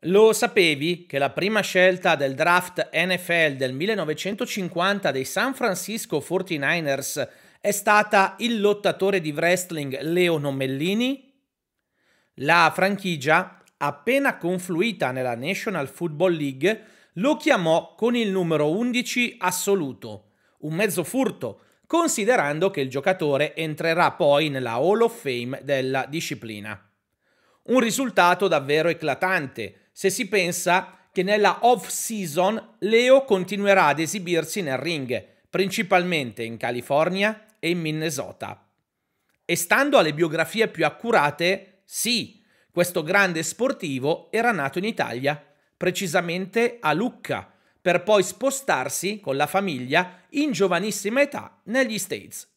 Lo sapevi che la prima scelta del draft NFL del 1950 dei San Francisco 49ers è stata il lottatore di wrestling Leo Nomellini? La franchigia, appena confluita nella National Football League, lo chiamò con il numero 11 assoluto, un mezzo furto, considerando che il giocatore entrerà poi nella Hall of Fame della disciplina. Un risultato davvero eclatante, se si pensa che nella off-season Leo continuerà ad esibirsi nel ring, principalmente in California e in Minnesota. E stando alle biografie più accurate, sì, questo grande sportivo era nato in Italia, precisamente a Lucca, per poi spostarsi con la famiglia in giovanissima età negli States.